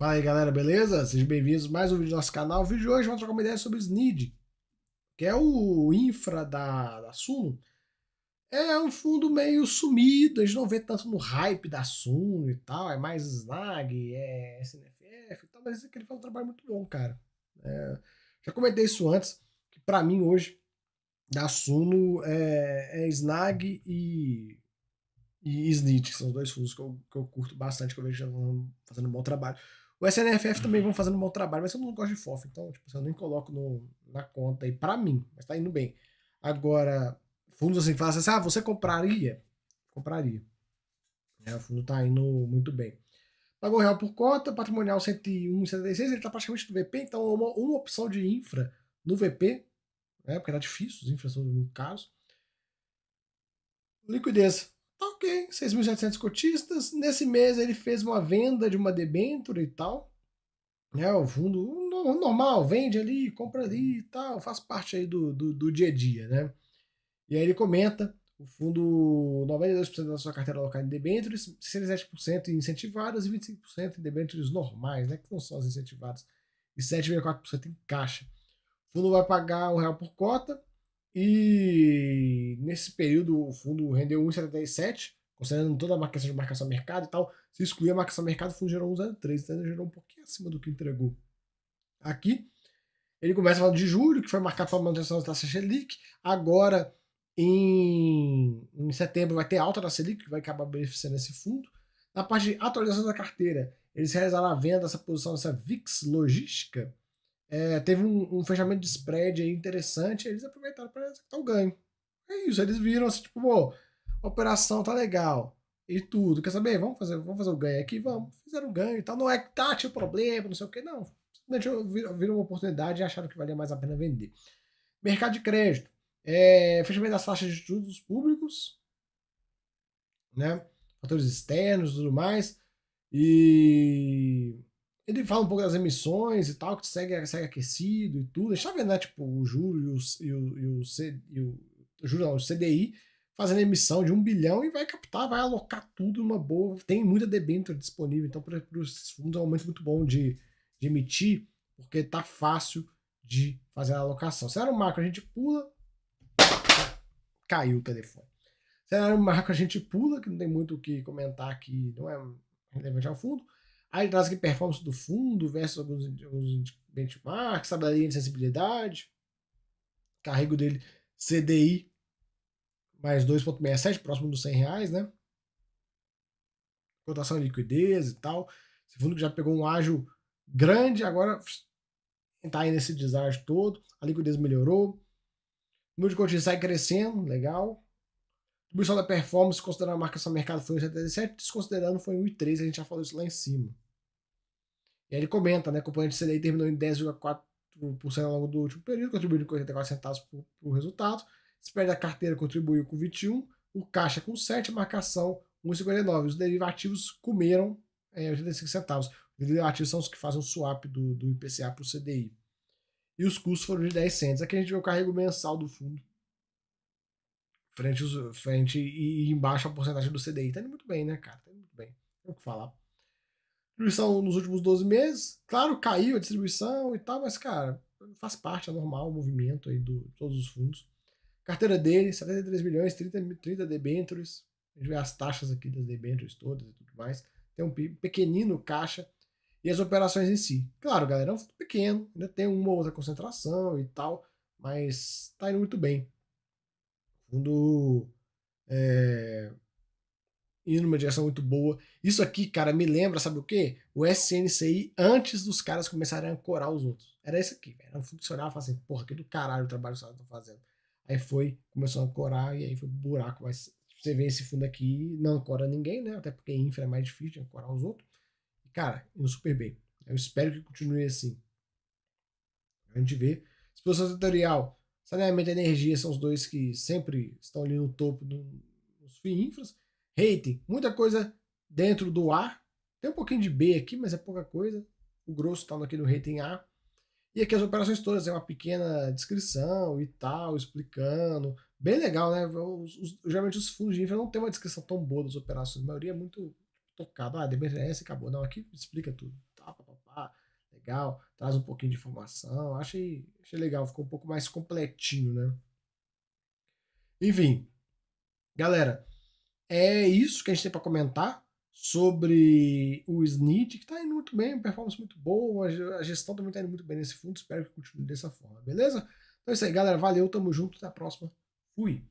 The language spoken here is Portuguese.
Fala aí galera, beleza? Sejam bem-vindos a mais um vídeo do nosso canal. O vídeo de hoje vamos trocar uma ideia sobre o SNID, que é o infra da, da Suno. É um fundo meio sumido, a gente não vê tanto no hype da Suno e tal, é mais Snag, é SNFF e tal, mas ele faz um trabalho muito bom, cara. É, já comentei isso antes, que para mim hoje, da Suno é, é Snag e e que são os dois fundos que eu, que eu curto bastante, que eu vejo fazendo um bom trabalho. O SNFF também vão fazendo um bom trabalho, mas eu não gosto de FOF, então tipo, assim, eu nem coloco no, na conta aí para mim, mas tá indo bem. Agora, fundos assim que falam assim, ah, você compraria? Compraria. É, o fundo tá indo muito bem. Pagou real por cota, patrimonial 101,76, ele tá praticamente no VP, então é uma, uma opção de infra no VP, né, porque era tá difícil, os infras são muito caros. Liquidez ok, 6.700 cotistas. Nesse mês ele fez uma venda de uma debênture e tal. É, o fundo normal, vende ali, compra ali e tal, faz parte aí do, do, do dia a dia, né? E aí ele comenta, o fundo 92% da sua carteira local em debêntures, 67% em incentivadas e 25% em debêntures normais, né, que não são as incentivadas, e 7,4% em caixa. O fundo vai pagar um real por cota, e nesse período o fundo rendeu 1,77, considerando toda a marcação de marcação mercado e tal. Se excluir a marcação mercado, o fundo gerou 1,03, então gerou um pouquinho acima do que entregou. Aqui, ele começa falando de julho, que foi marcado para manutenção da taxa Selic. Agora, em, em setembro, vai ter alta da Selic, que vai acabar beneficiando esse fundo. Na parte de atualização da carteira, eles realizaram a venda dessa posição, dessa VIX Logística, é, teve um, um, fechamento de spread aí interessante, eles aproveitaram para executar o ganho. É isso, eles viram assim, tipo, pô, a operação tá legal e tudo. Quer saber? Vamos fazer, vamos fazer o ganho aqui, vamos. Fizeram o ganho e tal. Não é que tá, tinha problema, não sei o que, não. Simplesmente viram uma oportunidade e acharam que valia mais a pena vender. Mercado de crédito. É, fechamento das taxas de juros públicos, né? Fatores externos e tudo mais. E ele fala um pouco das emissões e tal, que segue, segue aquecido e tudo. A gente tá vendo, né? Tipo, o juro e o, e o, e o, C, e o, juro não, o CDI fazendo emissão de um bilhão e vai captar, vai alocar tudo numa boa. Tem muita debênture disponível, então para os fundos é um momento muito bom de, de emitir, porque tá fácil de fazer a alocação. Cenário macro, a gente pula. Caiu o telefone. Cenário macro, a gente pula, que não tem muito o que comentar aqui, não é relevante ao fundo. Aí ele traz aqui performance do fundo versus alguns, alguns benchmarks, sabe da linha de sensibilidade, carrego dele CDI mais 2,67, próximo dos 100 reais, né? Cotação de liquidez e tal. Esse fundo que já pegou um ágio grande, agora está aí nesse deságio todo. A liquidez melhorou. O número de cotistas sai crescendo, legal. Distribuição da performance, considerando a marcação mercado, foi 1,77, desconsiderando foi 1,3, a gente já falou isso lá em cima. E aí ele comenta, né? componente CDI terminou em 10,4% ao longo do último período, contribuindo com 84 centavos para o resultado. Spread da carteira contribuiu com 21, o caixa com 7, marcação 1,59. Os derivativos comeram é, 85 centavos. Os derivativos são os que fazem o swap do, do IPCA para o CDI. E os custos foram de 10 centavos. Aqui a gente vê o carrego mensal do fundo frente, frente e embaixo a porcentagem do CDI. Tá indo muito bem, né, cara? Tá indo muito bem. Tem o que falar. Distribuição nos últimos 12 meses, claro, caiu a distribuição e tal, mas, cara, faz parte, é normal o movimento aí do, de todos os fundos. Carteira dele, 73 milhões, 30, 30 debêntures. A gente vê as taxas aqui das debêntures todas e tudo mais. Tem um pequenino caixa e as operações em si. Claro, galera, é um fundo pequeno, ainda tem uma ou outra concentração e tal, mas tá indo muito bem fundo é, eh, indo numa direção muito boa. Isso aqui, cara, me lembra, sabe o quê? O SNCI antes dos caras começarem a ancorar os outros. Era isso aqui, era um funcionário falando assim, porra, que do caralho o trabalho que os caras estão fazendo. Aí foi, começou a ancorar e aí foi buraco. Mas você vê esse fundo aqui, não ancora ninguém, né? Até porque infra é mais difícil de ancorar os outros. cara, indo super bem. Eu espero que continue assim. A gente vê. Exposição setorial Saneamento e energia são os dois que sempre estão ali no topo dos infras. Rating, muita coisa dentro do A. Tem um pouquinho de B aqui, mas é pouca coisa. O grosso está aqui no rating A. E aqui as operações todas, é uma pequena descrição e tal, explicando. Bem legal, né? Os, os, geralmente os fundos de infra não tem uma descrição tão boa das operações. A maioria é muito tocada. Ah, DBS acabou. Não, aqui explica tudo. Tá, pá, pá, pá legal, traz um pouquinho de informação. Achei, achei legal, ficou um pouco mais completinho, né? Enfim, galera, é isso que a gente tem para comentar sobre o SNIT, que está indo muito bem, performance muito boa, a gestão também está indo muito bem nesse fundo, espero que continue dessa forma, beleza? Então é isso aí, galera, valeu, tamo junto, até a próxima, fui!